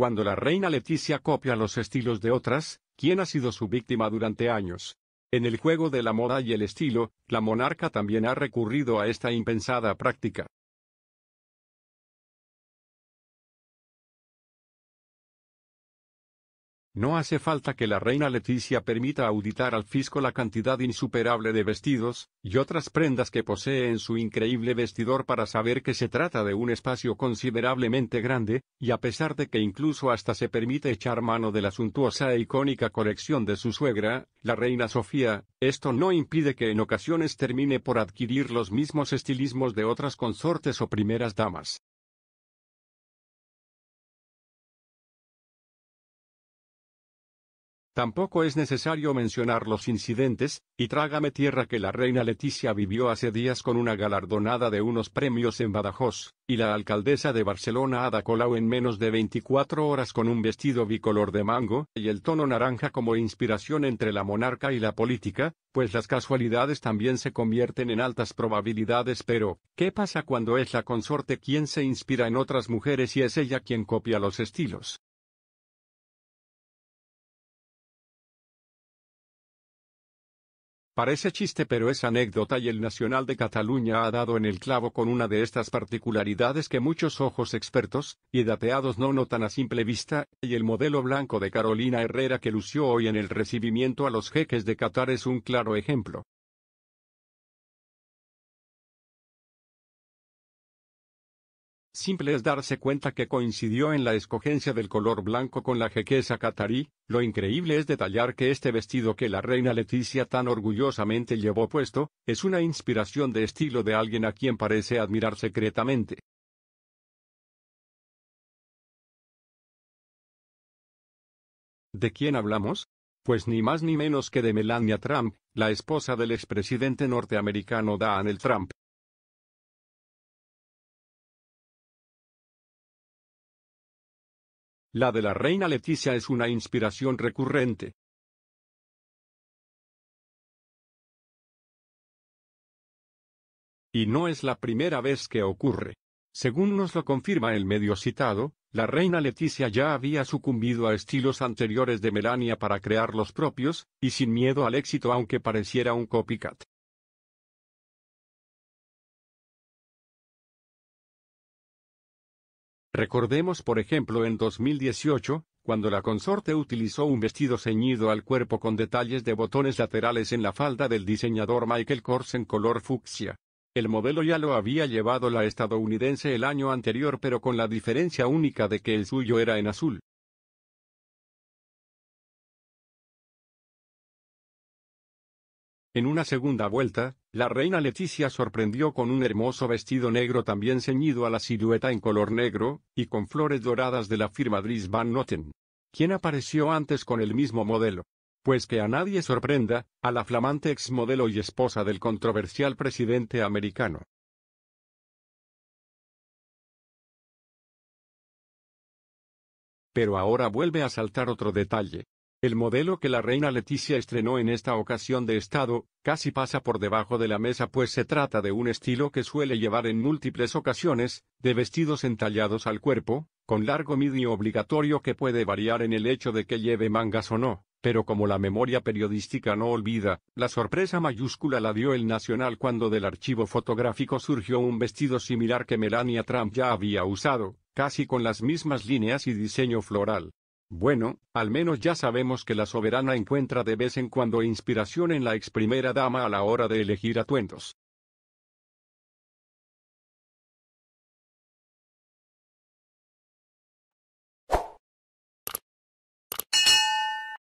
Cuando la reina Leticia copia los estilos de otras, quién ha sido su víctima durante años? En el juego de la moda y el estilo, la monarca también ha recurrido a esta impensada práctica. No hace falta que la reina Leticia permita auditar al fisco la cantidad insuperable de vestidos, y otras prendas que posee en su increíble vestidor para saber que se trata de un espacio considerablemente grande, y a pesar de que incluso hasta se permite echar mano de la suntuosa e icónica colección de su suegra, la reina Sofía, esto no impide que en ocasiones termine por adquirir los mismos estilismos de otras consortes o primeras damas. Tampoco es necesario mencionar los incidentes, y trágame tierra que la reina Leticia vivió hace días con una galardonada de unos premios en Badajoz, y la alcaldesa de Barcelona Ada Colau en menos de 24 horas con un vestido bicolor de mango, y el tono naranja como inspiración entre la monarca y la política, pues las casualidades también se convierten en altas probabilidades pero, ¿qué pasa cuando es la consorte quien se inspira en otras mujeres y es ella quien copia los estilos? Parece chiste pero es anécdota y el Nacional de Cataluña ha dado en el clavo con una de estas particularidades que muchos ojos expertos y dateados no notan a simple vista, y el modelo blanco de Carolina Herrera que lució hoy en el recibimiento a los jeques de Qatar es un claro ejemplo. Simple es darse cuenta que coincidió en la escogencia del color blanco con la jequesa catarí, lo increíble es detallar que este vestido que la reina Leticia tan orgullosamente llevó puesto, es una inspiración de estilo de alguien a quien parece admirar secretamente. ¿De quién hablamos? Pues ni más ni menos que de Melania Trump, la esposa del expresidente norteamericano Donald Trump. La de la reina Leticia es una inspiración recurrente. Y no es la primera vez que ocurre. Según nos lo confirma el medio citado, la reina Leticia ya había sucumbido a estilos anteriores de Melania para crear los propios, y sin miedo al éxito aunque pareciera un copycat. Recordemos por ejemplo en 2018, cuando la consorte utilizó un vestido ceñido al cuerpo con detalles de botones laterales en la falda del diseñador Michael Kors en color fucsia. El modelo ya lo había llevado la estadounidense el año anterior pero con la diferencia única de que el suyo era en azul. En una segunda vuelta, la reina Leticia sorprendió con un hermoso vestido negro también ceñido a la silueta en color negro, y con flores doradas de la firma Dries Van Noten. quien apareció antes con el mismo modelo? Pues que a nadie sorprenda, a la flamante exmodelo y esposa del controversial presidente americano. Pero ahora vuelve a saltar otro detalle. El modelo que la reina Leticia estrenó en esta ocasión de Estado, casi pasa por debajo de la mesa pues se trata de un estilo que suele llevar en múltiples ocasiones, de vestidos entallados al cuerpo, con largo midi obligatorio que puede variar en el hecho de que lleve mangas o no, pero como la memoria periodística no olvida, la sorpresa mayúscula la dio el Nacional cuando del archivo fotográfico surgió un vestido similar que Melania Trump ya había usado, casi con las mismas líneas y diseño floral. Bueno, al menos ya sabemos que la soberana encuentra de vez en cuando inspiración en la ex primera dama a la hora de elegir atuendos.